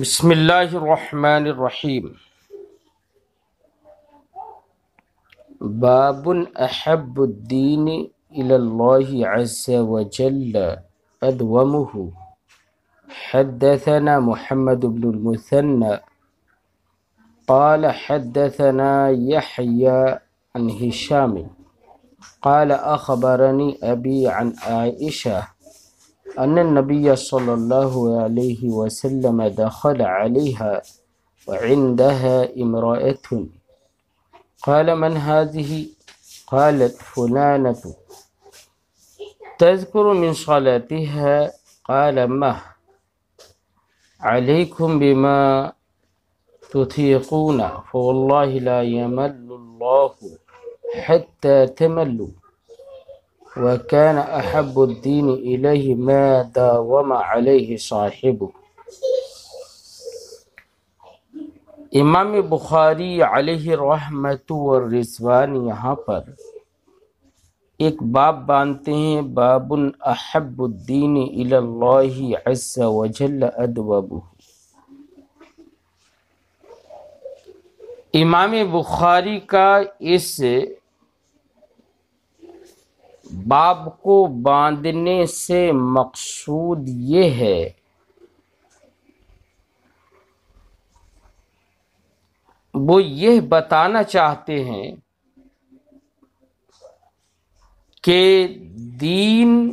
بسم الله الرحمن الرحيم باب أحب الدين إلى الله عز وجل أدومه حدثنا محمد بن المثنى قال حدثنا يحيى عن هشام قال أخبرني أبي عن عائشة أن النبي صلى الله عليه وسلم دخل عليها وعندها امرأة قال من هذه قالت فلانة تذكر من صلاتها قال ما عليكم بما تطيقون فوالله لا يمل الله حتى تملوا وكان أحب الدين إليه ما داوم عليه صاحبه امام بخاری علیہ رحمت والرزوان یہاں پر ایک باب بانتے ہیں باب احب الدین اللہ عز و جل ادوبه امام بخاری کا اس बाब को बांधने से मकसूद ये है वो यह बताना चाहते हैं कि दीन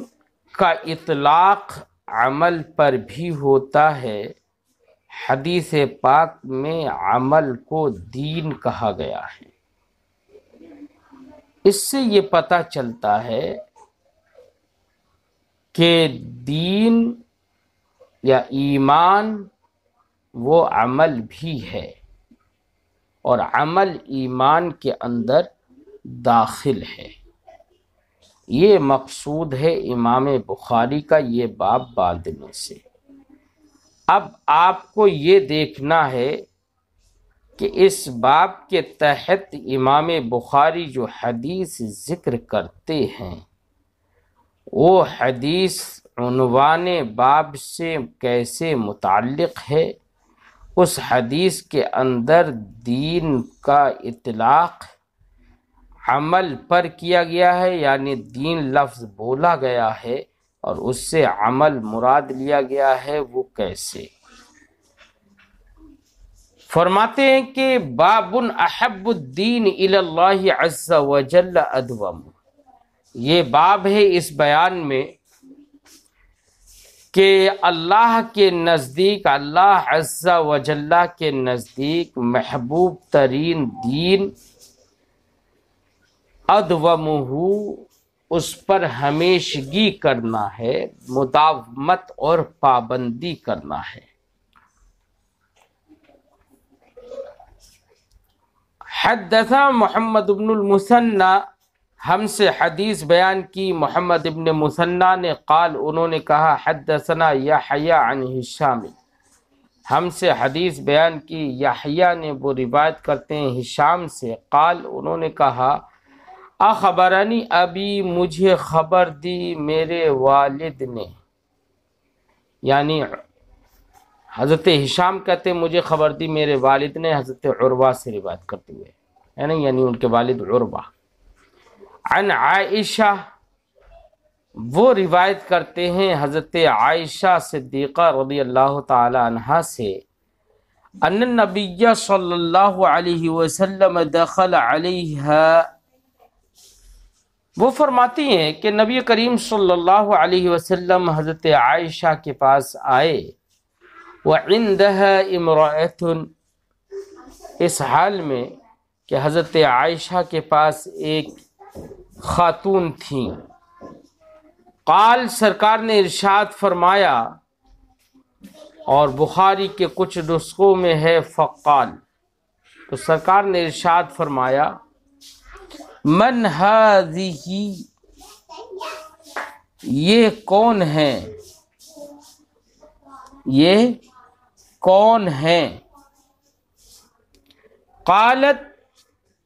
का इतलाक अमल पर भी होता है हदीस पाक में अमल को दीन कहा गया है इससे ये पता चलता है कि दीन या ईमान वो अमल भी है और अमल ईमान के अंदर दाखिल है ये मकसूद है इमाम बुखारी का ये बाप बांधने से अब आपको ये देखना है कि इस बाब के तहत इमाम बुखारी जो हदीस ज़िक्र करते हैं वो हदीस उनवान बाब से कैसे मुतक़ है उस हदीस के अंदर दीन का इतलाक़ अमल पर किया गया है यानी दीन लफ्ज़ बोला गया है और उससे अमल मुराद लिया गया है वो कैसे फरमाते हैं कि बाबुन अहबुद्दीन अज्जल अदवम ये बाब है इस बयान में कि अल्लाह के नज़दीक अल्लाह अज्जा वजल्ला के नज़दीक महबूब तरीन दीन अदवमहू उस पर हमेशगी करना है मुदावमत और पाबंदी करना है हदसा मोहम्मद इब्नमसन्ना हमसे हदीस बयान की मोहम्मद इबन मुसन्ना ने काल उन्होंने कहा हदसना याहिया अन हिशामी हमसे हदीस बयान की याहिया ने वो रिवायत करते हैं हिशाम से कल उन्होंने कहा अखबरनी अभी मुझे खबर दी मेरे वालिद ने यानी हज़रत हिशाम कहते मुझे ख़बर दी मेरे वालिद ने हज़रत उर्वा से रिवायत करते हुए है ना यानी उनके वालिद उर्वा अन आयशा वो रिवायत करते हैं हज़रत आयशा सिद्दीक़ा रदी अल्लाह तहा से अन नबी सल्लल्लाहु अलैहि वसल्लम दखल अलैहा वो फरमाती हैं कि नबी करीम सल्लल्लाहु अलैहि वसल्लम हज़रत आयशा के पास आए वंदहा इमरातन इस हाल में कि हज़रत आयशा के पास एक खातून थी काल सरकार ने इरशाद फरमाया और बुखारी के कुछ नुस्खों में है फ़काल तो सरकार ने इरशाद फरमाया मन हाजी ये कौन है ये कौन हैं कालत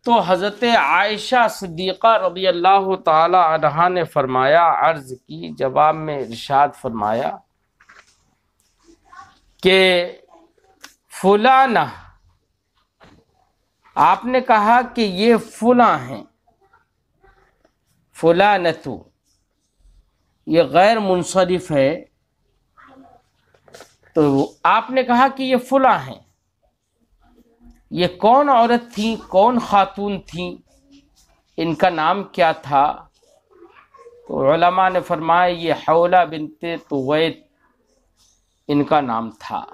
तो हज़रत आयशा सदीक़ा रदी अल्लाह तहा ने फरमाया अर्ज़ की जवाब में इरशाद फरमाया कि फुलाना आपने कहा कि ये फुला हैं फुला नतु ये गैर मुनसरफ है तो आपने कहा कि ये फुला हैं ये कौन औरत थी कौन खातून थी इनका नाम क्या था तो ने फरमाया ये हौला बिनते तो वैद इनका नाम था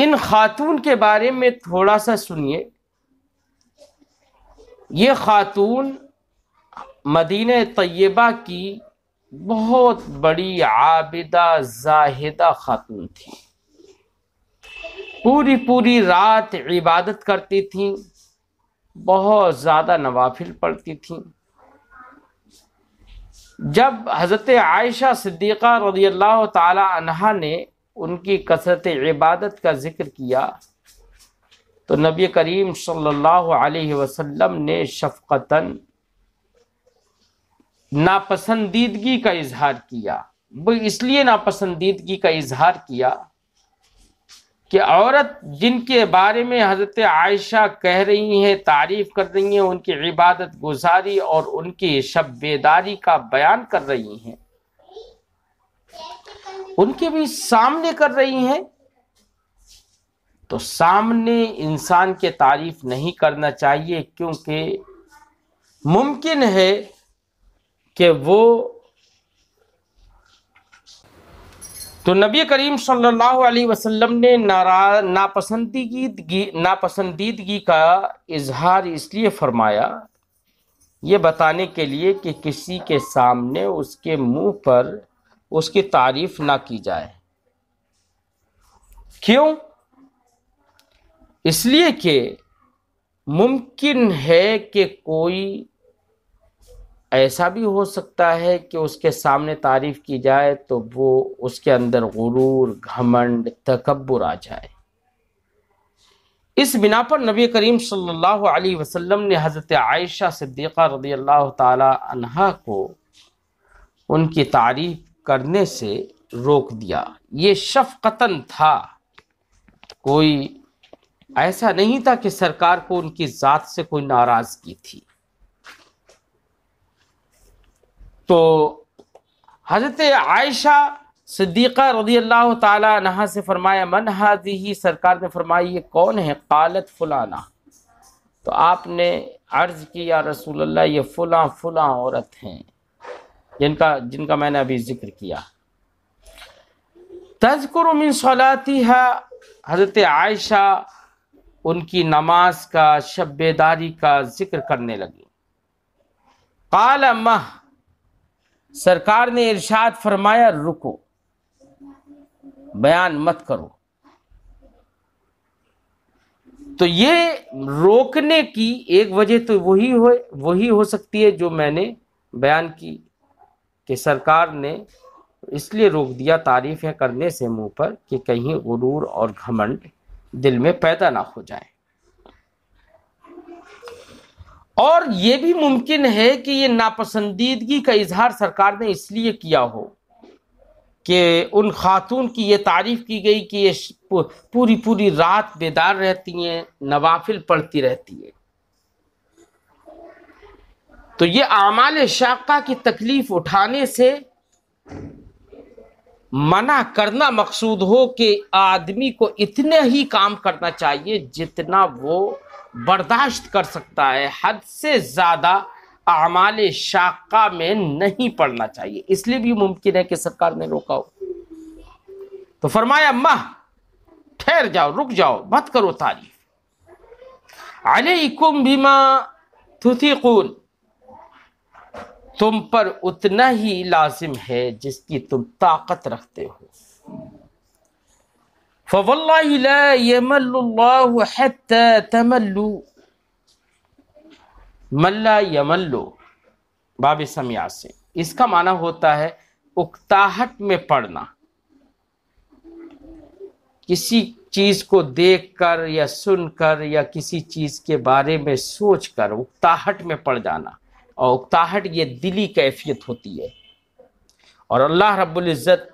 इन खातून के बारे में थोड़ा सा सुनिए ये खातून मदीन तय्यबा की बहुत बड़ी आबिदा जाहिदा खातून थी पूरी पूरी रात इबादत करती थी बहुत ज़्यादा नवाफिल पढ़ती थी जब हज़रत आयशा सिद्दीक़ा रजी अल्लाह तहा ने उनकी कसरत इबादत का ज़िक्र किया तो नबी करीम सल्लल्लाहु अलैहि वसल्लम ने शफ़क़तन नापसंदीदगी का इजहार किया वो इसलिए नापसंदीदगी का इजहार किया कि औरत जिनके बारे में हज़रत आयशा कह रही हैं तारीफ़ कर रही हैं उनकी इबादत गुजारी और उनकी शब का बयान कर रही हैं उनके भी सामने कर रही हैं तो सामने इंसान के तारीफ नहीं करना चाहिए क्योंकि मुमकिन है कि वो तो नबी करीम सल्लल्लाहु अलैहि वसल्लम ने नारा नापसंदीदगी नापसंदीदगी का इजहार इसलिए फरमाया ये बताने के लिए कि किसी के सामने उसके मुंह पर उसकी तारीफ ना की जाए क्यों इसलिए कि मुमकिन है कि कोई ऐसा भी हो सकता है कि उसके सामने तारीफ़ की जाए तो वो उसके अंदर गुरूर घमंड तकबर आ जाए इस बिना पर नबी करीम सल्लल्लाहु अलैहि वसल्लम ने हज़रत आयशा सिद्दीक़ा रदी अल्लाह तहा को उनकी तारीफ करने से रोक दिया ये शफ़क़तन था कोई ऐसा नहीं था कि सरकार को उनकी ज़ात से कोई नाराज़गी थी तो हजरत आयशा सिद्दीक़ा रदी अल्लाह तहा से फरमाया मन हाजी सरकार ने फरमाया ये कौन है कालत फुलाना तो आपने अर्ज़ किया रसूल अल्लाह ये फुला फुला औरत हैं जिनका जिनका मैंने अभी ज़िक्र किया तस्कर मिन सलाती हज़रत आयशा उनकी नमाज का शब्बेदारी का ज़िक्र करने लगी काल मह सरकार ने इरशाद फरमाया रुको बयान मत करो तो ये रोकने की एक वजह तो वही हो वही हो सकती है जो मैंने बयान की कि सरकार ने इसलिए रोक दिया तारीफें करने से मुंह पर कि कहीं गुरूर और घमंड दिल में पैदा ना हो जाए और ये भी मुमकिन है कि ये नापसंदीदगी का इजहार सरकार ने इसलिए किया हो कि उन खातून की ये तारीफ़ की गई कि ये पूरी पूरी रात बेदार रहती हैं नवाफिल पढ़ती रहती हैं तो ये आमाल शाका की तकलीफ उठाने से मना करना मकसूद हो कि आदमी को इतने ही काम करना चाहिए जितना वो बर्दाश्त कर सकता है हद से ज़्यादा अमाल शाखा में नहीं पड़ना चाहिए इसलिए भी मुमकिन है कि सरकार ने रोका हो तो फरमाया माह ठहर जाओ रुक जाओ मत करो तारीफ अलैकुम बीमा तुथिकून तुम पर उतना ही लाजिम है जिसकी तुम ताकत रखते हो फवल्ला यमल्लु तमल्लु मल्ला यमल्लु बाब समिया से इसका माना होता है उकताहट में पड़ना किसी चीज को देखकर या सुनकर या किसी चीज के बारे में सोचकर उकताहट में पड़ जाना और उकताहट ये दिली कैफियत होती है और अल्लाह रब्बुल इज़्ज़त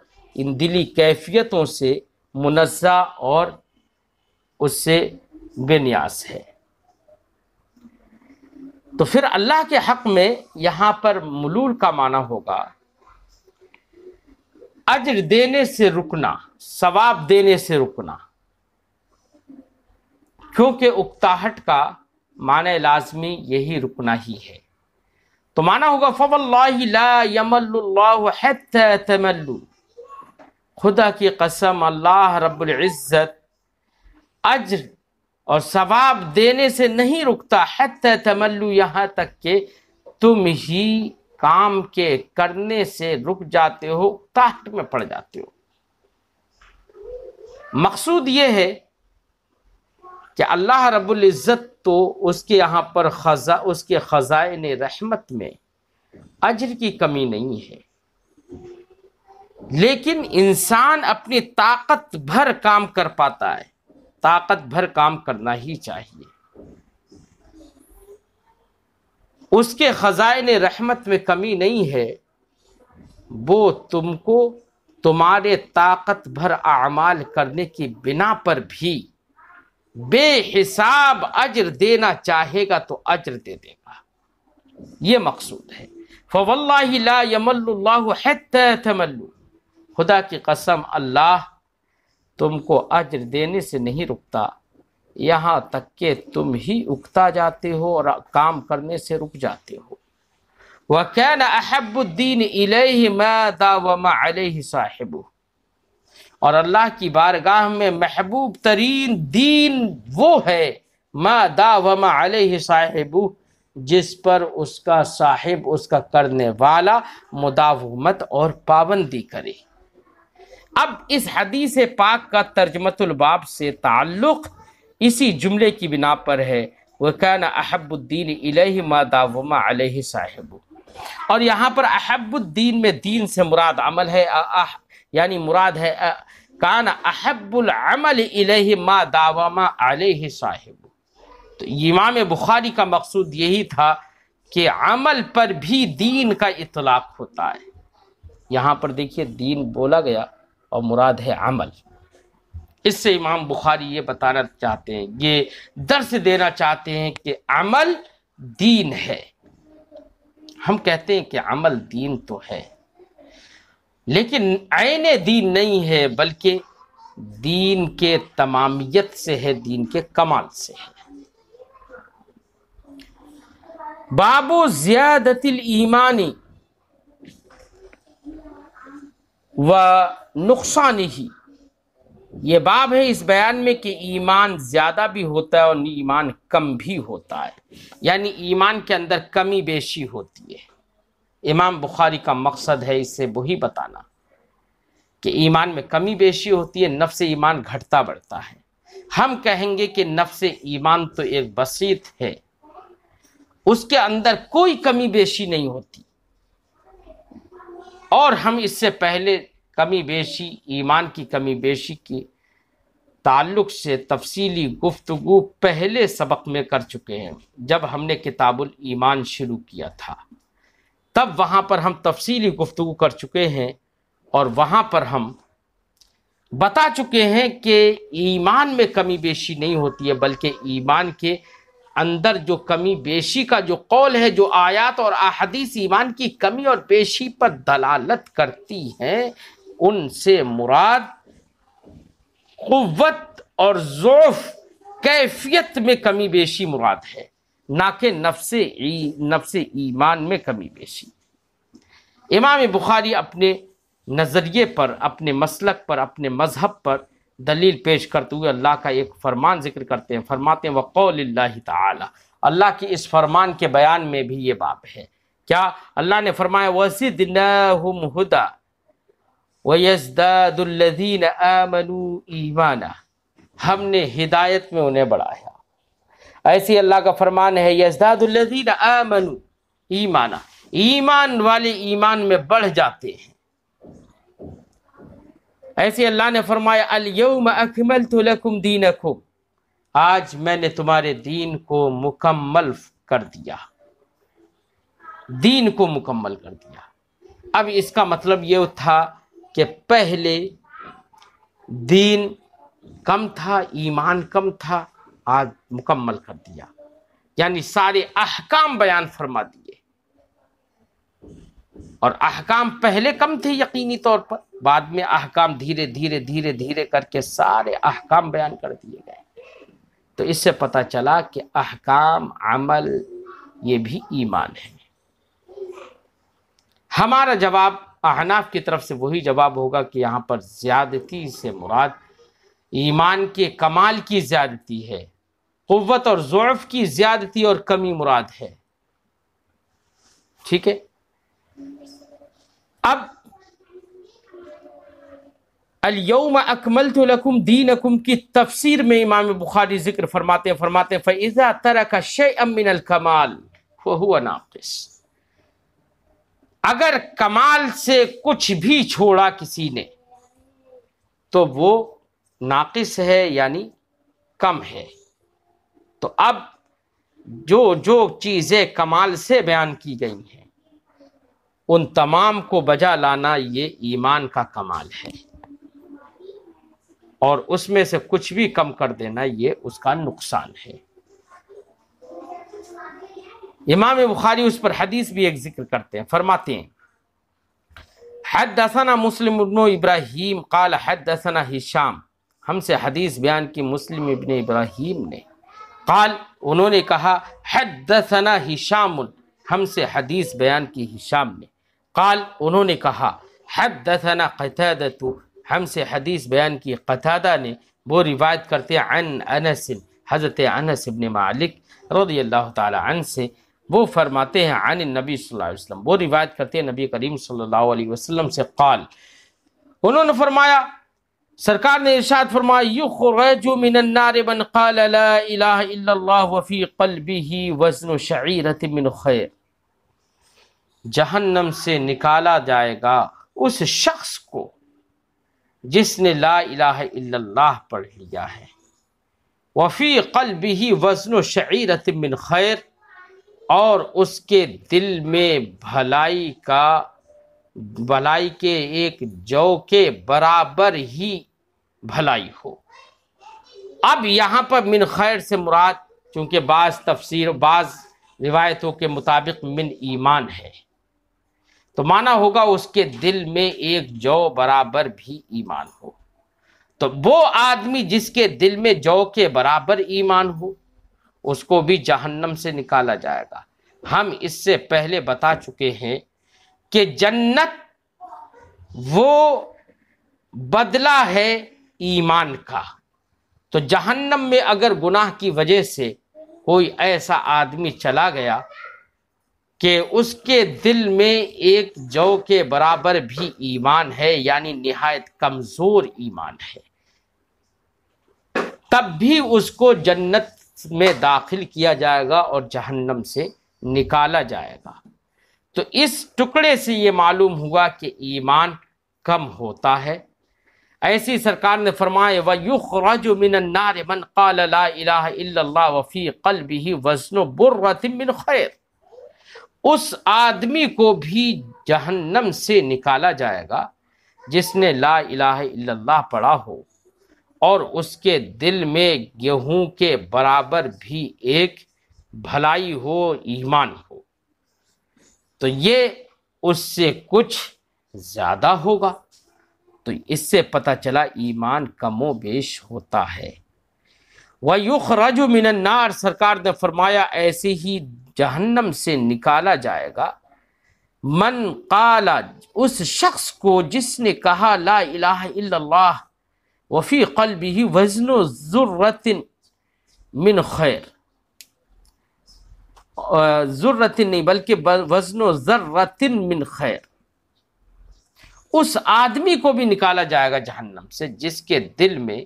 इन दिली कैफियतों से मुनज़ा और उससे बेन्यास है तो फिर अल्लाह के हक में यहां पर मलूल का माना होगा अज्र देने से रुकना सवाब देने से रुकना क्योंकि उकताहट का मान लाजमी यही रुकना ही है तो माना होगा फवल्ला खुदा की कसम अल्लाह रब्ज़त अज्र और सवाब देने से नहीं रुकता है तमल्लू यहाँ तक के तुम ही काम के करने से रुक जाते हो काट में पड़ जाते हो मकसूद ये है कि अल्लाह रब्बुल इज़्ज़त तो उसके यहाँ पर खजा उसके ख़जान रहमत में अजर की कमी नहीं है लेकिन इंसान अपनी ताकत भर काम कर पाता है ताकत भर काम करना ही चाहिए उसके ने रहमत में कमी नहीं है वो तुमको तुम्हारे ताकत भर अमाल करने की बिना पर भी बेहिसाब अजर देना चाहेगा तो अजर दे देगा ये मकसूद है फवल्ला यमल्ला खुदा की कसम अल्लाह तुमको अज्र देने से नहीं रुकता यहाँ तक के तुम ही उगता जाते हो और काम करने से रुक जाते हो वह कहना अहबुद्दीन साहिब और अल्लाह की बारगाह में महबूब तरीन दीन वो है मा दावा वमा साहिबू जिस पर उसका साहिब उसका करने वाला मुदावमत और पाबंदी करे अब इस हदीस पाक का तर्जमतुलबाब से ताल्लुक़ इसी जुमले की बिना पर है वह कहना अहबुद्दीन इलह मादावमा अलह साहिब और यहाँ पर अहबुद्दीन में दीन से मुराद अमल है आह यानी मुराद है कान अहबुलमल मा मादावमा अलह साहिब तो इमाम बुखारी का मकसूद यही था कि अमल पर भी दीन का इतलाक़ होता है यहाँ पर देखिए दीन बोला गया और मुराद है अमल इससे इमाम बुखारी ये बताना चाहते हैं ये दर्श देना चाहते हैं कि अमल दीन है हम कहते हैं कि अमल दीन तो है लेकिन आने दीन नहीं है बल्कि दीन के तमामियत से है दीन के कमाल से है बाबू ज्यादतिल ईमानी व नुकसान ही ये बाब है इस बयान में कि ईमान ज़्यादा भी होता है और ईमान कम भी होता है यानी ईमान के अंदर कमी बेशी होती है इमाम बुखारी का मकसद है इसे वही बताना कि ईमान में कमी बेशी होती है नफ्स ईमान घटता बढ़ता है हम कहेंगे कि नफ्स ईमान तो एक बसीत है उसके अंदर कोई कमी बेशी नहीं होती और हम इससे पहले कमी बेशी ईमान की कमी बेशी की ताल्लुक से तफसीली गुफ्तगु पहले सबक में कर चुके हैं जब हमने किताबुल ईमान शुरू किया था तब वहाँ पर हम तफसीली गुफ्तु कर चुके हैं और वहाँ पर हम बता चुके हैं कि ईमान में कमी बेशी नहीं होती है बल्कि ईमान के अंदर जो कमी बेशी का जो कौल है जो आयात और अहदीस ईमान की कमी और पेशी पर दलालत करती हैं उनसे मुराद कुत और ज़ोफ़ कैफियत में कमी बेशी मुराद है ना कि नफ्स नफ्स ईमान में कमी बेशी इमाम बुखारी अपने नज़रिए पर अपने मसलक पर अपने मज़हब पर दलील पेश करते तो हुए अल्लाह का एक फरमान जिक्र करते हैं फरमाते हैं ताला अल्लाह की इस फरमान के बयान में भी ये बाप है क्या अल्लाह ने फरमाया वसीदनहुम हुदा वयजदादुल्लज़ीन ईमाना हमने हिदायत में उन्हें बढ़ाया ऐसे अल्लाह का फरमान है यजदादुल्लीन आमनु ईमाना ईमान वाले ईमान में बढ़ जाते हैं ऐसे अल्लाह ने फरमाया अलयम अकमल लकुम दीन आज मैंने तुम्हारे दीन को मुकम्मल कर दिया दीन को मुकम्मल कर दिया अब इसका मतलब ये था कि पहले दीन कम था ईमान कम था आज मुकम्मल कर दिया यानी सारे अहकाम बयान फरमा दिए और अहकाम पहले कम थे यकीनी तौर पर बाद में अहकाम धीरे धीरे धीरे धीरे करके सारे अहकाम बयान कर दिए गए तो इससे पता चला कि अहकाम अमल ये भी ईमान है हमारा जवाब अहनाफ की तरफ से वही जवाब होगा कि यहाँ पर ज़्यादती से मुराद ईमान के कमाल की ज़्यादती है क़वत और ज़ुल्फ़ की ज़्यादती और कमी मुराद है ठीक है अब अलयम अकमल लकुम दीन अकुम की तफसीर में इमाम बुखारी जिक्र फरमाते हैं, फरमाते हैं, फ़ैज़ा तरह का शे अमिन कमाल हुआ नाफिस अगर कमाल से कुछ भी छोड़ा किसी ने तो वो नाकिस है यानी कम है तो अब जो जो चीज़ें कमाल से बयान की गई हैं उन तमाम को बजा लाना ये ईमान का कमाल है और उसमें से कुछ भी कम कर देना ये उसका नुकसान है इमाम बुखारी उस पर हदीस भी एक जिक्र करते हैं फरमाते हैं हद दसना मुस्लिम इबन इब्राहिम काल हद दसना हिशाम हमसे हदीस बयान की मुस्लिम इबन इब्राहिम ने काल उन्होंने कहा हद दसना हिशाम हमसे हदीस बयान की हिशाम ने काल उन्होंने कहा हद दसना कतदा तो हमसे हदीस बयान की कतादा ने वो रिवायत करते अन अनसिन हज़रत अनस इबन मालिक रदी अल्लाह तन से वो फरमाते हैं आन नबी वसल्लम वो रिवायत करते हैं नबी करीम सल्लल्लाहु अलैहि वसल्लम से काल उन्होंने फरमाया सरकार ने इरशाद फरमाया वफ़ी कलबी वज़न शरीरत मिन खैर जहन्नम से निकाला जाएगा उस शख्स को जिसने ला इलाह इल्लल्लाह पढ़ लिया है वफ़ी कल भी वज़न शरीरत मिन खैर और उसके दिल में भलाई का भलाई के एक जौ के बराबर ही भलाई हो अब यहाँ पर मिन खैर से मुराद चूँकि बाज़ तफसीर बाज़ रिवायतों के मुताबिक मिन ईमान है तो माना होगा उसके दिल में एक जौ बराबर भी ईमान हो तो वो आदमी जिसके दिल में जौ के बराबर ईमान हो उसको भी जहन्नम से निकाला जाएगा हम इससे पहले बता चुके हैं कि जन्नत वो बदला है ईमान का तो जहन्नम में अगर गुनाह की वजह से कोई ऐसा आदमी चला गया कि उसके दिल में एक जौ के बराबर भी ईमान है यानी निहायत कमज़ोर ईमान है तब भी उसको जन्नत में दाखिल किया जाएगा और जहन्नम से निकाला जाएगा तो इस टुकड़े से ये मालूम हुआ कि ईमान कम होता है ऐसी सरकार ने फरमाए व युखराज मिनन्नार मन काल ला इलाहा वफ़ी कल भी बुर्रतिन मिन खैर उस आदमी को भी जहन्नम से निकाला जाएगा जिसने ला इलाह इल्लल्लाह पढ़ा हो और उसके दिल में गेहूं के बराबर भी एक भलाई हो ईमान हो तो ये उससे कुछ ज़्यादा होगा तो इससे पता चला ईमान कमो बेश होता है वह युख राजू मिनन्नार सरकार ने फरमाया ऐसे ही जहन्नम से निकाला जाएगा मन काला उस शख्स को जिसने कहा ला इलाह इल्लल्लाह वफ़ी कल ही वज़न ज़ुर्रतिन मिन खैर ज़ुर्रतिन नहीं बल्कि वज़न ज़र्रतिन मिन खैर उस आदमी को भी निकाला जाएगा जहन्नम से जिसके दिल में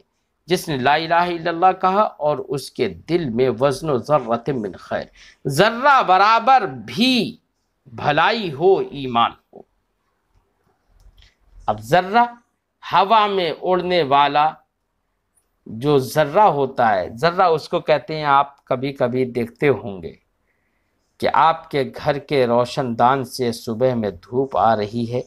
जिसने ला इला कहा और उसके दिल में वजन ज़र्रत मिन खैर ज़र्रा बराबर भी भलाई हो ईमान हो अब ज़र्रा हवा में उड़ने वाला जो ज़र्रा होता है ज़र्रा उसको कहते हैं आप कभी कभी देखते होंगे कि आपके घर के रोशनदान से सुबह में धूप आ रही है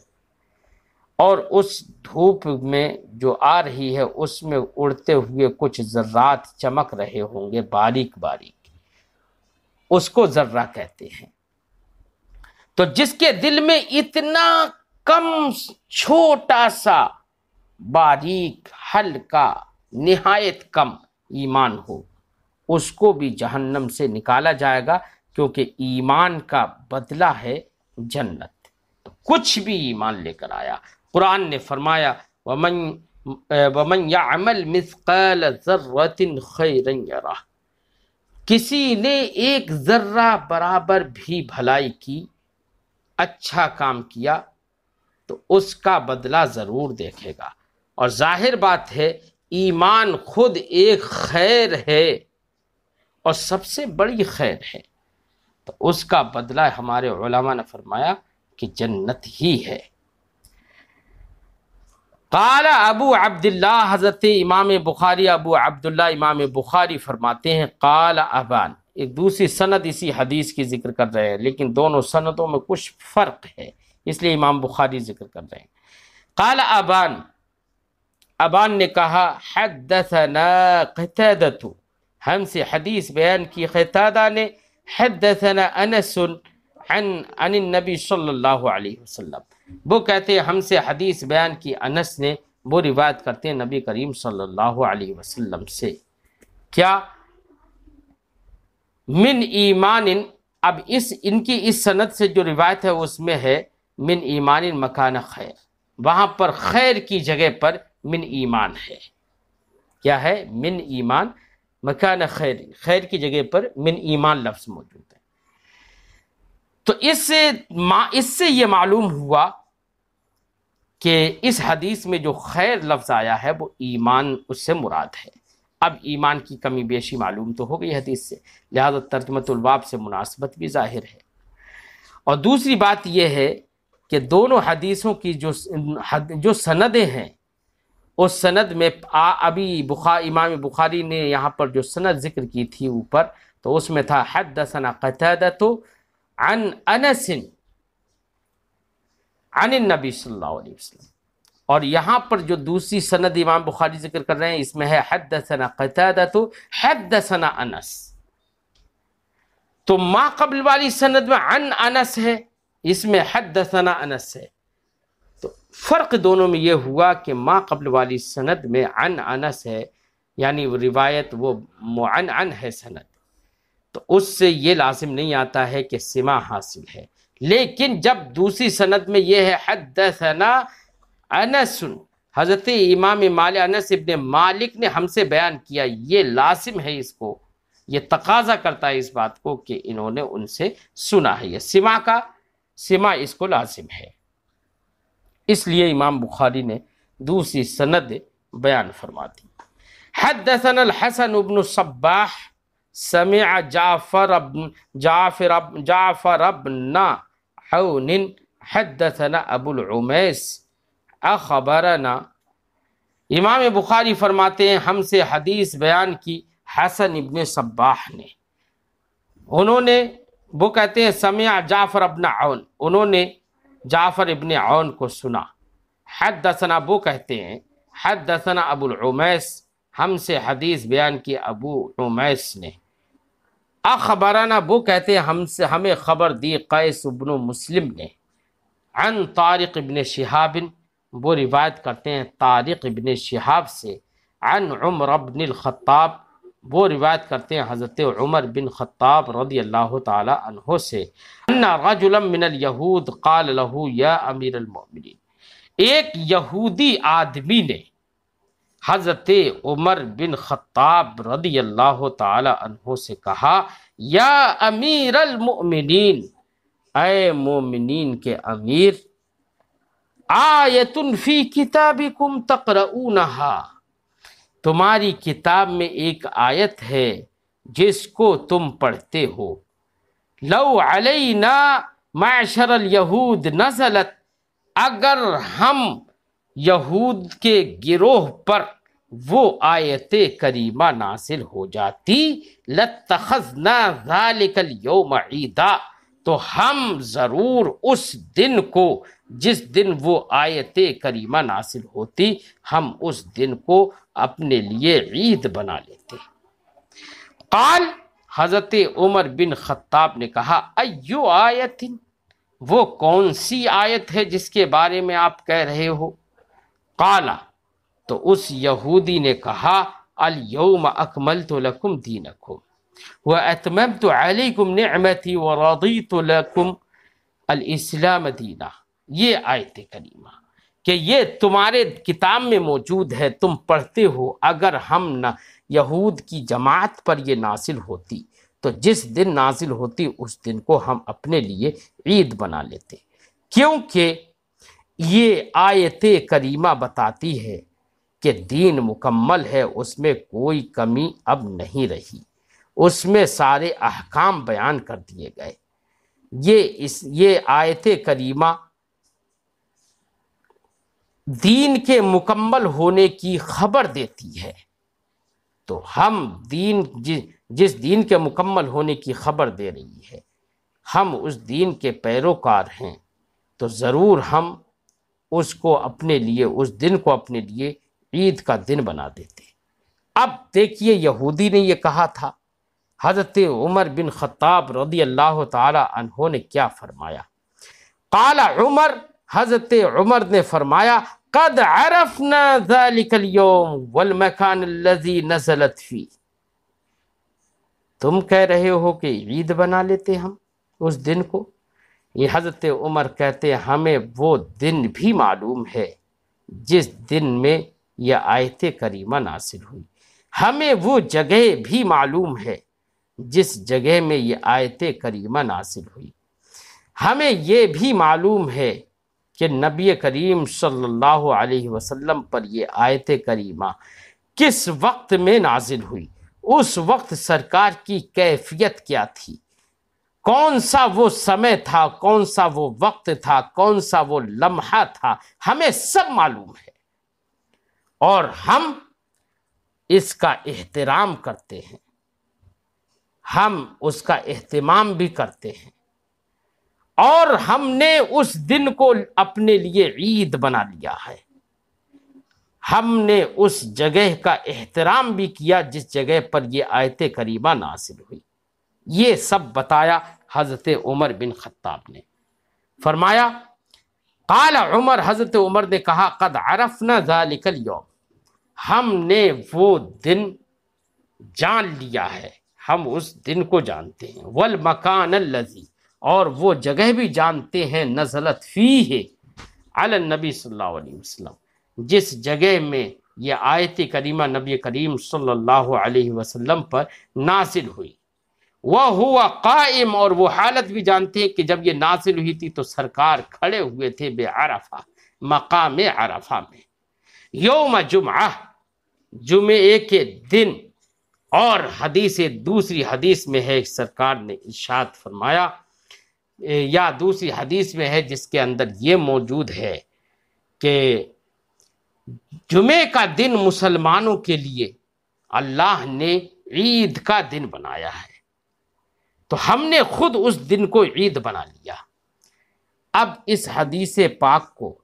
और उस धूप में जो आ रही है उसमें उड़ते हुए कुछ जर्रात चमक रहे होंगे बारीक बारीक उसको जर्रा कहते हैं तो जिसके दिल में इतना कम छोटा सा बारीक हल्का निहायत कम ईमान हो उसको भी जहन्नम से निकाला जाएगा क्योंकि ईमान का बदला है जन्नत तो कुछ भी ईमान लेकर आया कुरान ने फरमाया अमल किसी ने एक ज़र्रा बराबर भी भलाई की अच्छा काम किया तो उसका बदला ज़रूर देखेगा और जाहिर बात है ईमान खुद एक खैर है और सबसे बड़ी खैर है तो उसका बदला हमारे ने फरमाया कि जन्नत ही है काला अबू अब्दुल्ला हज़रत इमाम बुखारी अबू अब्दुल्ला इमाम बुखारी फरमाते हैं काला अबान एक दूसरी सनद इसी हदीस की जिक्र कर रहे हैं लेकिन दोनों सनदों में कुछ फ़र्क है इसलिए इमाम बुखारी जिक्र कर रहे हैं काला अबान अबान ने कहा हदसना हमसे हदीस बयान की खतादा ने हदसना अनसुन नबी सल्लल्लाहु अलैहि वो कहते हैं हमसे हदीस बयान की अनस ने वो रिवायत करते हैं नबी करीम सल्लल्लाहु अलैहि वसल्लम से क्या मिन ईमान अब इस इनकी इस सनत से जो रिवायत है उसमें है मिन ईमान मकान खैर वहाँ पर खैर की जगह पर मिन ईमान है क्या है मिन ईमान मकान खैर खैर की जगह पर मिन ईमान लफ्ज़ मौजूद तो इससे इससे ये मालूम हुआ कि इस हदीस में जो खैर लफ्ज़ आया है वो ईमान उससे मुराद है अब ईमान की कमी बेशी मालूम तो हो गई हदीस से लिहाजा तर्जमतलबाब से मुनासबत भी जाहिर है और दूसरी बात यह है कि दोनों हदीसों की जो जो सनदें हैं उस सनद में आ अभी बुखार इमाम बुखारी ने यहाँ पर जो सनद जिक्र की थी ऊपर तो उसमें था हद दसना कतदा तो अन अनसिन अन नबी सल्लल्लाहु अलैहि वसल्लम और यहां पर जो दूसरी सनद इमाम बुखारी जिक्र कर रहे हैं इसमें है हद सना तो हद अनस तो माँ कबल वाली सनद में अन अनस है इसमें हद सना अनस है तो फ़र्क दोनों में यह हुआ कि माँ कबल वाली सनद में अन अनस है यानी रिवायत वो अन अन है सनद तो उससे ये लाजिम नहीं आता है कि सिमा हासिल है लेकिन जब दूसरी सनत में यह है हदना हज़रत इमाम माल अनस इबन मालिक ने हमसे बयान किया ये लासिम है इसको ये तकाजा करता है इस बात को कि इन्होंने उनसे सुना है ये सिमा का सिमा इसको लाजिम है इसलिए इमाम बुखारी ने दूसरी सनद बयान फरमा दी हदसन हसन उबन सब्बाह समिया जाफर अब जाफिर अब जाफर अब ना अबुल हदना अखबर न इमाम बुखारी फरमाते हैं हमसे हदीस बयान की हसन इबन सब्बाह ने उन्होंने वो कहते हैं समिया जाफर अबन आउन उन्होंने जाफर इबन ओन को सुना हद दसना वो कहते हैं हद दसना अबुलमैस हमसे हदीस बयान की अबू उमैस ने अखबराना वो कहते हैं हमसे हमें ख़बर दी कैस इबन मुस्लिम ने अन तारिक इबन शहाबिन वो रिवायत करते हैं तारिक इबन शहाब से अन उमर अबन ख़त्ताब वो रिवायत करते हैं हज़रत उमर बिन ख़त्ताब रदी अल्लाह तहो से अन्नाजमिनयहूद काल लहू या अमीर एक यहूदी आदमी ने हज़रत उमर बिन ख़त्ताब रदी अल्लाह तहो से कहा या अमीर अलमिन ए मोमिन के अमीर आयतुन फी किताबिकुम तकरऊनहा तुम्हारी किताब में एक आयत है जिसको तुम पढ़ते हो लो अलई ना माशरल यहूद नजलत अगर हम यहूद के गिरोह पर वो आयत करीमा नासिल हो जाती योम ईदा तो हम ज़रूर उस दिन को जिस दिन वो आयत करीमा नासिल होती हम उस दिन को अपने लिए ईद बना लेते काल हज़रत उमर बिन खत्ताब ने कहा अयो आयत वो कौन सी आयत है जिसके बारे में आप कह रहे हो काला तो उस यहूदी ने कहा अल यौम अकमल तो लकुम दीन अकुम व अतमम तो अलकुम नमती व रदी तो लकुम इस्लाम दीना ये आयत करीमा कि ये तुम्हारे किताब में मौजूद है तुम पढ़ते हो अगर हम न यहूद की जमात पर ये नासिल होती तो जिस दिन नाजिल होती उस दिन को हम अपने लिए ईद बना लेते क्योंकि ये आयत करीमा बताती है कि दीन मुकम्मल है उसमें कोई कमी अब नहीं रही उसमें सारे अहकाम बयान कर दिए गए ये इस ये आयत करीमा दीन के मुकम्मल होने की खबर देती है तो हम दीन जिस दीन के मुकम्मल होने की खबर दे रही है हम उस दीन के पैरोकार हैं तो ज़रूर हम उसको अपने लिए उस दिन को अपने लिए ईद का दिन बना देते अब देखिए यहूदी ने यह कहा था हज़रत उमर बिन ख़त्ताब रदी अल्लाह तहों ने क्या फरमाया काला उमर हज़रत उमर ने फरमाया कद अरफनाजलत फी तुम कह रहे हो कि ईद बना लेते हम उस दिन को ये हज़रत उमर कहते हमें वो दिन भी मालूम है जिस दिन में यह आयत करीमा नासिल हुई हमें वो जगह भी मालूम है जिस जगह में ये आयत करीमा नासिल हुई हमें ये भी मालूम है कि नबी करीम सल्लल्लाहु अलैहि वसल्लम पर ये आयत करीमा किस वक्त में नाजिल हुई उस वक्त सरकार की कैफियत क्या थी कौन सा वो समय था कौन सा वो वक्त था कौन सा वो लम्हा था हमें सब मालूम है और हम इसका एहतराम करते हैं हम उसका एहतमाम भी करते हैं और हमने उस दिन को अपने लिए ईद बना लिया है हमने उस जगह का एहतराम भी किया जिस जगह पर यह आयत करीबा नासिल हुई ये सब बताया हज़रत उमर बिन खत्ताब ने फरमाया काला उमर हज़रत उमर ने कहा कद न जालिकल यौम हमने वो दिन जान लिया है हम उस दिन को जानते हैं वल मकान लजी और वो जगह भी जानते हैं नजलत फी है अल नबी सल्लल्लाहु अलैहि वसल्लम जिस जगह में ये आयत करीमा नबी करीम सल्लल्लाहु अलैहि वसल्लम पर नासिल हुई वह हुआ कायम और वो हालत भी जानते हैं कि जब ये नाजिल हुई थी तो सरकार खड़े हुए थे बे आरफा मकाम आरफा में योम जुमा जुमे के दिन और हदीस दूसरी हदीस में है सरकार ने इशाद फरमाया या दूसरी हदीस में है जिसके अंदर ये मौजूद है कि जुमे का दिन मुसलमानों के लिए अल्लाह ने ईद का दिन बनाया है तो हमने खुद उस दिन को ईद बना लिया अब इस हदीस पाक को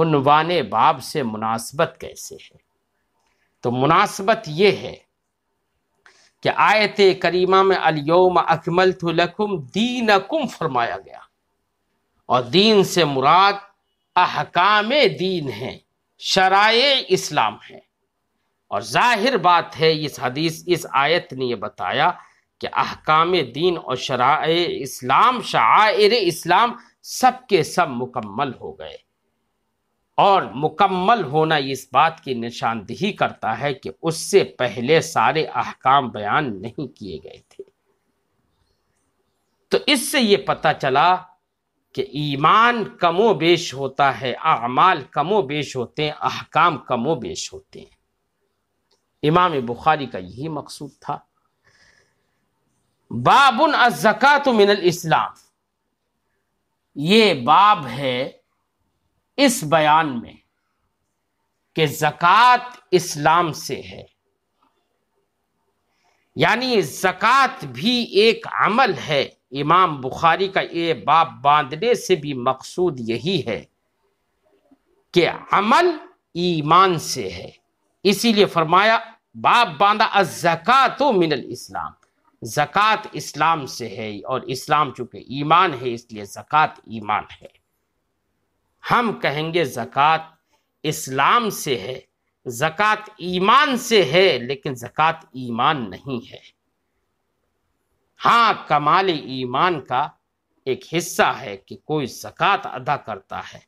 उनवान बाब से मुनासबत कैसे है तो मुनासबत यह है कि आयत करीमा में अलयोम अकमल लकुम दीन अकुम फरमाया गया और दीन से मुराद अहकाम दीन है शराय इस्लाम है और जाहिर बात है इस हदीस इस आयत ने यह बताया कि अहकाम दीन और शरा इस्लाम शायर इस्लाम सब के सब मुकम्मल हो गए और मुकम्मल होना इस बात की निशानदेही करता है कि उससे पहले सारे अहकाम बयान नहीं किए गए थे तो इससे ये पता चला कि ईमान कमो बेश होता है अमाल कमो बेश होते हैं अहकाम कमो बेश होते हैं इमाम बुखारी का यही मकसूद था बाबुन अज़क़ात मिनल इस्लाम ये बाब है इस बयान में कि जक़ात इस्लाम से है यानी जक़ात भी एक अमल है इमाम बुखारी का ये बाब बांधने से भी मकसूद यही है कि अमल ईमान से है इसीलिए फरमाया बाप बांधा अज़क़ात मिनल इस्लाम जक़ात इस्लाम से है और इस्लाम चूंकि ईमान है इसलिए जक़ात ईमान है हम कहेंगे ज़क़़त इस्लाम से है जक़ात ईमान से है लेकिन ज़क़़त ईमान नहीं है हाँ कमाल ईमान का एक हिस्सा है कि कोई जक़ात अदा करता है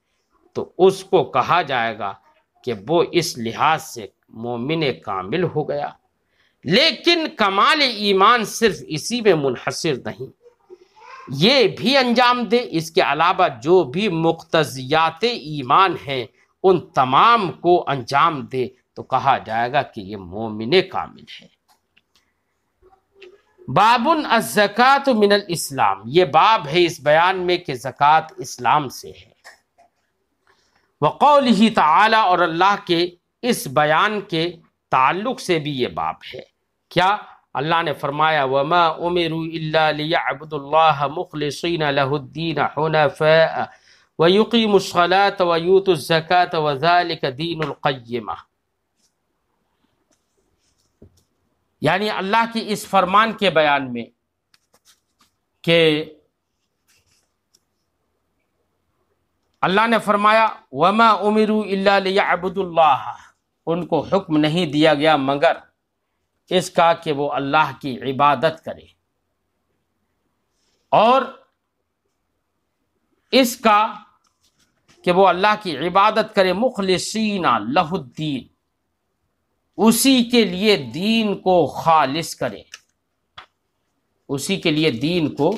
तो उसको कहा जाएगा कि वो इस लिहाज से मोमिन कामिल हो गया लेकिन कमाल ईमान सिर्फ इसी में मुनहसर नहीं ये भी अंजाम दे इसके अलावा जो भी मुख्तियात ईमान हैं उन तमाम को अंजाम दे तो कहा जाएगा कि ये मोमिन कामिल है बाबुन अज़क़ात मिनल इस्लाम ये बाब है इस बयान में कि जक़ात इस्लाम से है वक़ौल ही तला और अल्लाह के इस बयान के ताल्लुक से भी ये बाब है क्या अल्लाह ने फरमाया वमा यानी अल्लाह की इस फरमान के बयान में के अल्लाह ने फरमाया वमा उमरुल्लाबुल्ला उनको हुक्म नहीं दिया गया मगर इसका कि वो अल्लाह की इबादत करे और इसका कि वो अल्लाह की इबादत करे मुखलसीना लहुद्दीन उसी के लिए दीन को खालिस करे उसी के लिए दीन को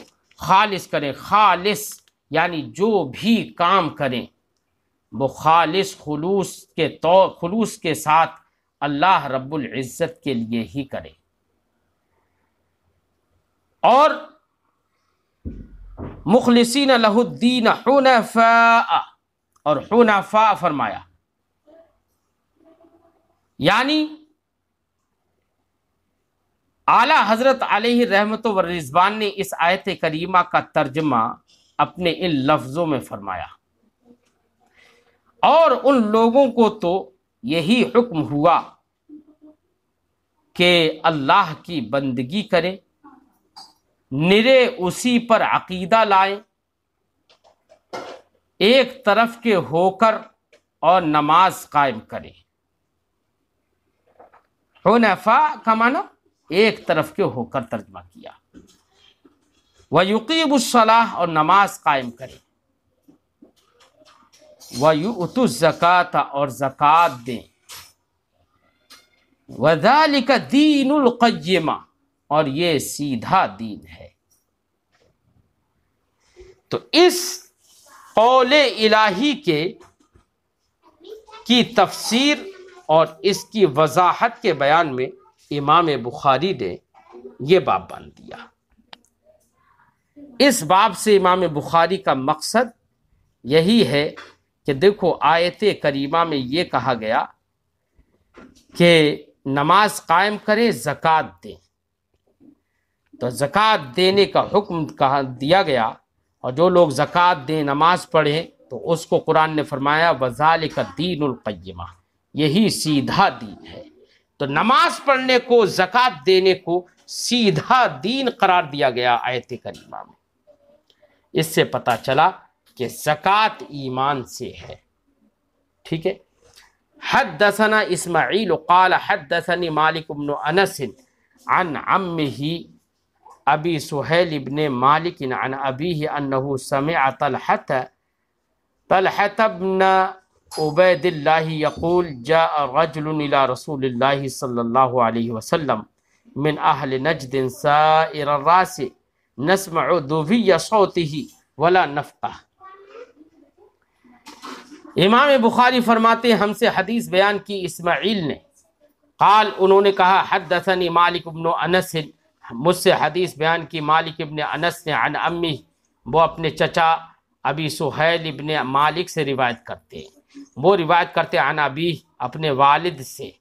खालिस करे खालिस यानी जो भी काम करें वो खालिस खलूस के तौर खलूस के साथ अल्लाह रब्बुल इज़्ज़त के लिए ही करें और मुखलसिन लहुद्दीन हनफा और हनफा फरमाया यानी आला हजरत अली रहमत रिजवान ने इस आयत करीमा का तर्जमा अपने इन लफ्ज़ों में फरमाया और उन लोगों को तो यही हुक्म हुआ कि अल्लाह की बंदगी करें निरे उसी पर अकीदा लाए एक तरफ के होकर और नमाज कायम करें हनफा का माना एक तरफ के होकर तर्जमा किया वह युकीबुसलाह और नमाज कायम करें वयु जक़ात और ज़क़़त दें वदालिका दीनकयमा और ये सीधा दीन है तो इस कौल इलाही के की तफसीर और इसकी वजाहत के बयान में इमाम बुखारी ने ये बाब बन दिया इस बाब से इमाम बुखारी का मकसद यही है कि देखो आयत करीमा में ये कहा गया कि नमाज कायम करे ज़क़़त दें तो जक़ात देने का हुक्म कहा दिया गया और जो लोग जक़ात दें नमाज पढ़ें तो उसको कुरान ने फरमाया वजाल का दीन उलकैमा यही सीधा दीन है तो नमाज पढ़ने को ज़क़़त देने को सीधा दीन करार दिया गया आयत करीमा में इससे पता चला کہ زکات ایمان سے ہے ٹھیک ہے حدثنا اسماعیل قال حدثني مالک بن انس عن عمه ابي سهيل بن مالك عن ابيه انه سمع طلحه طلحه بن عبيد الله يقول جاء رجل الى رسول الله صلى الله عليه وسلم من اهل نجد سائر الراس نسمع ذوي صوته ولا نفقه इमाम बुखारी फरमाते हमसे हदीस बयान की इस्माइल ने काल उन्होंने कहा हद दसन मालिक इबन अनस मुझसे हदीस बयान की मालिक इबन अनस ने अन अम्मी वो अपने चचा अबी सुहैल इबन मालिक से रिवायत करते वो रिवायत करते अन अबी अपने वालिद से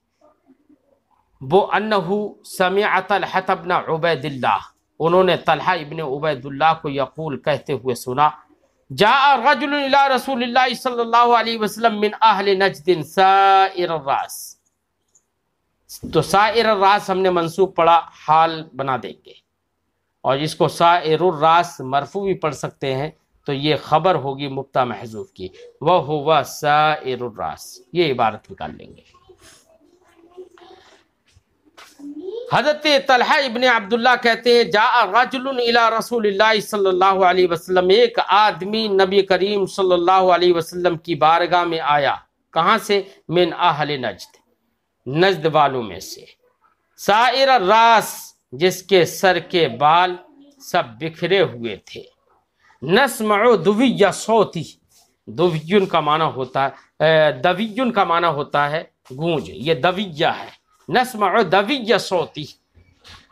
वो अनहू समय तलहत अबन उबैदुल्ला उन्होंने तलहा इबन उबैदुल्ला को यकूल कहते हुए सुना जा रजुल तो साइर हमने मंसूब पढ़ा हाल बना देंगे और इसको साइर रास मरफू भी पढ़ सकते हैं तो ये खबर होगी मुफ्ता महजूब की वह हो वह साइर रास ये इबारत निकाल लेंगे हजरत तलह इबन अब्दुल्ला कहते हैं जा रजुल रसूल सल्लल्लाहु अलैहि वसल्लम एक आदमी नबी करीम सल्लल्लाहु अलैहि वसल्लम की बारगाह में आया कहाँ से मिन आहल नजद नजद वालों में से सायर रास जिसके सर के बाल सब बिखरे हुए थे नस्म दुविया सोती दुवियुन का माना होता है दवियुन का माना होता है गूंज ये दविया है नस्म दविय सोती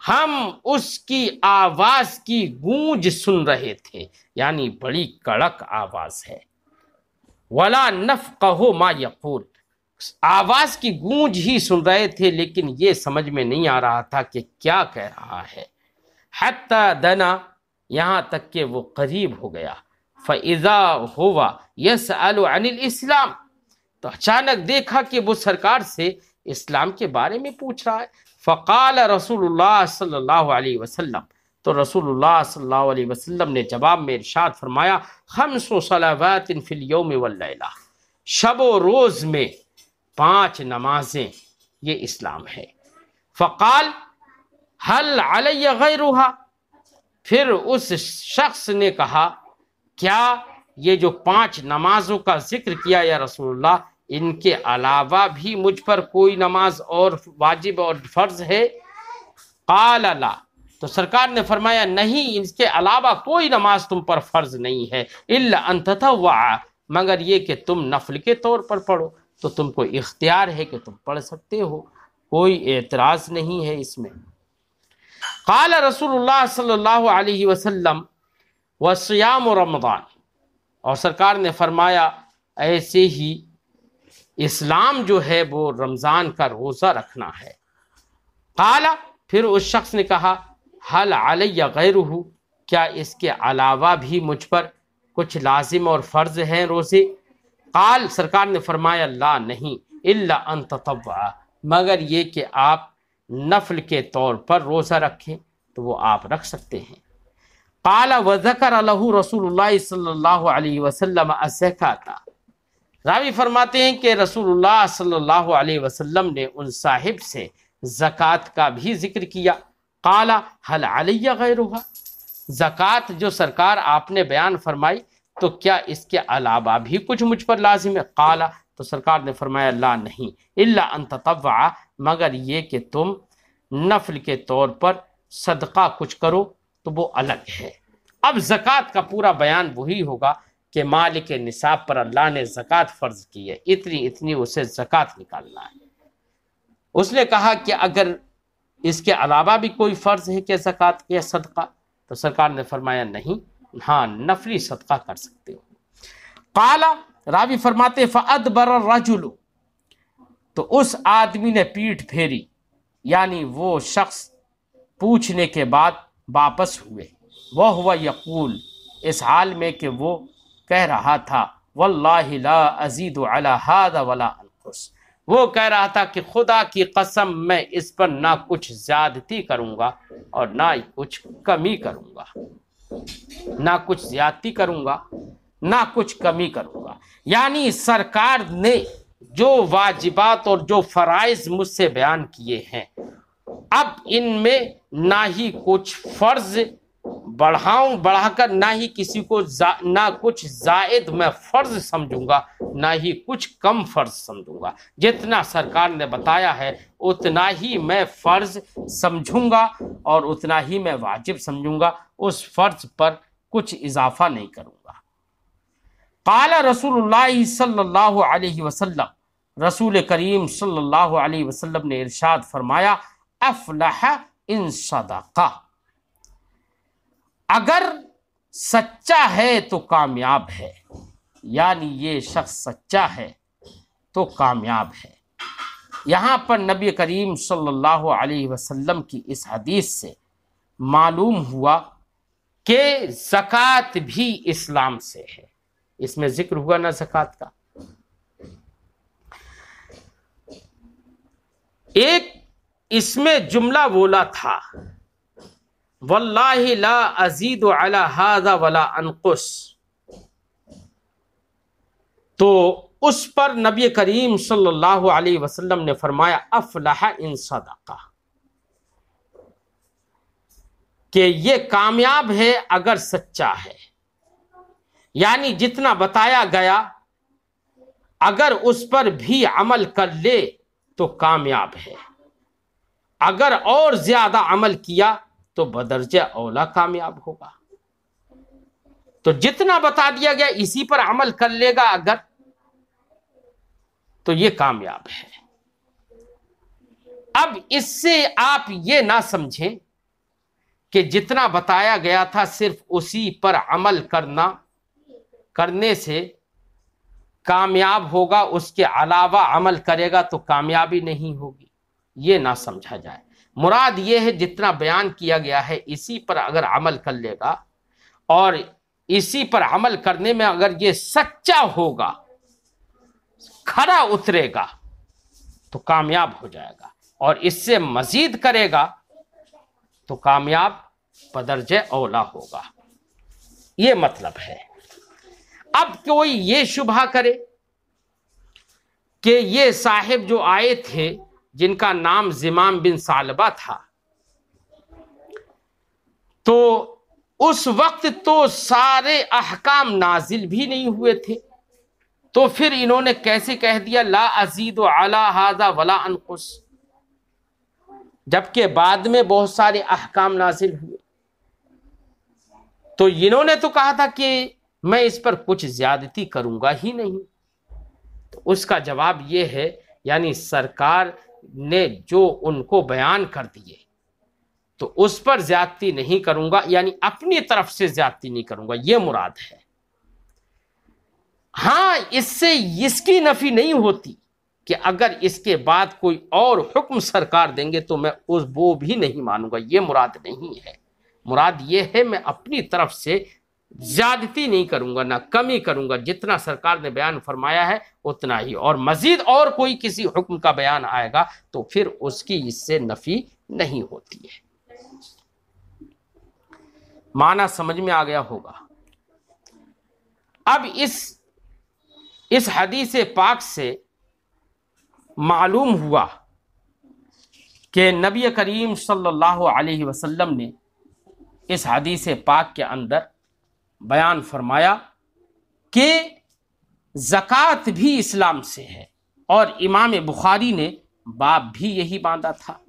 हम उसकी आवाज की गूंज सुन रहे थे यानी बड़ी कड़क आवाज है वला नफ कहो मा यकूल आवाज की गूंज ही सुन रहे थे लेकिन ये समझ में नहीं आ रहा था कि क्या कह रहा है हत्ता दना यहां तक के वो करीब हो गया फ़ैज़ा हुआ यस अनिल इस्लाम तो अचानक देखा कि वो सरकार से इस्लाम के बारे में पूछ रहा है फ़काल रसूल सल्लल्लाहु तो रसूल सल्लल्लाहु ने जवाब में इरशाद फरमाया हम सो सलावत शब रोज़ में पांच नमाजें ये इस्लाम है फ़काल हल अलैय गैर फिर उस शख्स ने कहा क्या ये जो पांच नमाजों का जिक्र किया या रसूलुल्लाह इनके अलावा भी मुझ पर कोई नमाज और वाजिब और फर्ज है काल अला तो सरकार ने फरमाया नहीं इसके अलावा कोई नमाज तुम पर फर्ज नहीं है इल्ला अंततः मगर ये कि तुम नफल के तौर पर पढ़ो तो तुमको इख्तियार है कि तुम पढ़ सकते हो कोई एतराज़ नहीं है इसमें काल रसूल सल्लल्लाहु अलैहि वसल्लम सयाम रमदान और सरकार ने फरमाया ऐसे ही इस्लाम जो है वो रमज़ान का रोज़ा रखना है काला फिर उस शख्स ने कहा हल आलिया गैर क्या इसके अलावा भी मुझ पर कुछ लाजिम और फ़र्ज हैं रोज़े काल सरकार ने फरमाया ला नहीं इल्ला अन ततवा मगर ये कि आप नफल के तौर पर रोज़ा रखें तो वो आप रख सकते हैं काला वज़कर अलहू रसूल सल्ला वसम असहका था रावी फरमाते हैं कि रसूलुल्लाह सल्लल्लाहु अलैहि वसल्लम ने उन साहिब से जक़ात का भी जिक्र किया काला हल गैर हुआ जक़ात जो सरकार आपने बयान फरमाई तो क्या इसके अलावा भी कुछ मुझ पर लाजिम है काला तो सरकार ने फरमाया ला नहीं इल्ला अनतवा मगर ये कि तुम नफल के तौर पर सदका कुछ करो तो वो अलग है अब जक़़ात का पूरा बयान वही होगा कि के निसाब पर अल्लाह ने जक़ात फ़र्ज़ की है इतनी इतनी उसे जक़ात निकालना है उसने कहा कि अगर इसके अलावा भी कोई फ़र्ज़ है कि जक़ात या सदका तो सरकार ने फरमाया नहीं हाँ नफरी सदका कर सकते हो काला रावी फरमाते फ़द बर रजुलू तो उस आदमी ने पीठ फेरी यानी वो शख्स पूछने के बाद वापस हुए वह हुआ यकूल इस हाल में कि वो कह रहा था वल्ला अजीद वला अलकुस वो कह रहा था कि खुदा की कसम मैं इस पर ना कुछ ज्यादती करूंगा और ना ही कुछ कमी करूंगा ना कुछ ज्यादती करूंगा ना कुछ कमी करूंगा यानी सरकार ने जो वाजिबात और जो फ़राइज मुझसे बयान किए हैं अब इनमें ना ही कुछ फ़र्ज बढ़ाऊं बढ़ाकर ना ही किसी को ना कुछ जायद मैं फर्ज समझूंगा ना ही कुछ कम फर्ज समझूंगा जितना सरकार ने बताया है उतना ही मैं फर्ज समझूंगा और उतना ही मैं वाजिब समझूंगा उस फर्ज पर कुछ इजाफा नहीं करूंगा काला रसूल सल्लल्लाहु अलैहि वसल्लम रसूल करीम सल्लल्लाहु अलैहि वसल्लम ने इरशाद फरमाया अफलाह इन सदाका अगर सच्चा है तो कामयाब है यानी ये शख्स सच्चा है तो कामयाब है यहाँ पर नबी करीम सल्लल्लाहु अलैहि वसल्लम की इस हदीस से मालूम हुआ कि जक़ात भी इस्लाम से है इसमें ज़िक्र हुआ ना जक़ात का एक इसमें जुमला बोला था वल्ला अजीद अला हाजा वला अनकुस तो उस पर नबी करीम सल्लल्लाहु अलैहि वसल्लम ने फरमाया अफलाह इन सदाका कि ये कामयाब है अगर सच्चा है यानी जितना बताया गया अगर उस पर भी अमल कर ले तो कामयाब है अगर और ज्यादा अमल किया तो बदरजा औला कामयाब होगा तो जितना बता दिया गया इसी पर अमल कर लेगा अगर तो ये कामयाब है अब इससे आप ये ना समझें कि जितना बताया गया था सिर्फ उसी पर अमल करना करने से कामयाब होगा उसके अलावा अमल करेगा तो कामयाबी नहीं होगी ये ना समझा जाए मुराद ये है जितना बयान किया गया है इसी पर अगर अमल कर लेगा और इसी पर अमल करने में अगर ये सच्चा होगा खरा उतरेगा तो कामयाब हो जाएगा और इससे मजीद करेगा तो कामयाब पदरज ओला होगा ये मतलब है अब कोई ये शुभा करे कि ये साहिब जो आए थे जिनका नाम जिमाम बिन सालबा था तो उस वक्त तो सारे अहकाम नाजिल भी नहीं हुए थे तो फिर इन्होंने कैसे कह दिया ला अजीद अला हाजा वला अनकुस जबकि बाद में बहुत सारे अहकाम नाजिल हुए तो इन्होंने तो कहा था कि मैं इस पर कुछ ज्यादती करूंगा ही नहीं तो उसका जवाब यह है यानी सरकार ने जो उनको बयान कर दिए तो उस पर ज्यादती नहीं करूंगा यानी अपनी तरफ से ज्यादती नहीं करूंगा यह मुराद है हाँ इससे इसकी नफी नहीं होती कि अगर इसके बाद कोई और हुक्म सरकार देंगे तो मैं उस वो भी नहीं मानूंगा ये मुराद नहीं है मुराद ये है मैं अपनी तरफ से ज्यादती नहीं करूंगा ना कमी करूंगा जितना सरकार ने बयान फरमाया है उतना ही और मजीद और कोई किसी हुक्म का बयान आएगा तो फिर उसकी इससे नफी नहीं होती है माना समझ में आ गया होगा अब इस इस हदीस पाक से मालूम हुआ कि नबी करीम सल्लल्लाहु अलैहि वसल्लम ने इस हदीस पाक के अंदर बयान फरमाया कि ज़क़़त भी इस्लाम से है और इमाम बुखारी ने बाप भी यही बांधा था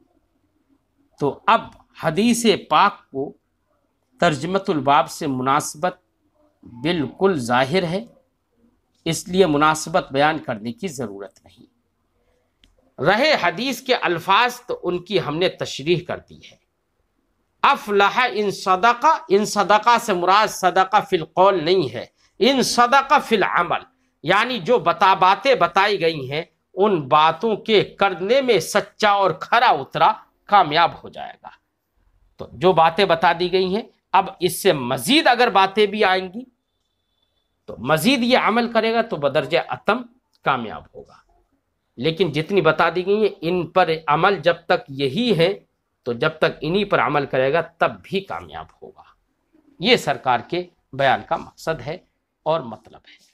तो अब हदीस पाक को तर्जमतुलबाब से मुनासबत बिल्कुल ज़ाहिर है इसलिए मुनासबत बयान करने की ज़रूरत नहीं रहे हदीस के अल्फाज तो उनकी हमने तशरीह कर दी है अफलाह इन सदका इन सदका से मुराद सदका फिल कौल नहीं है इन सदका फिल अमल यानी जो बता बातें बताई गई हैं उन बातों के करने में सच्चा और खरा उतरा कामयाब हो जाएगा तो जो बातें बता दी गई हैं अब इससे मजीद अगर बातें भी आएंगी तो मजीद ये अमल करेगा तो बदरज अतम कामयाब होगा लेकिन जितनी बता दी गई हैं इन पर अमल जब तक यही है तो जब तक इन्हीं पर अमल करेगा तब भी कामयाब होगा ये सरकार के बयान का मकसद है और मतलब है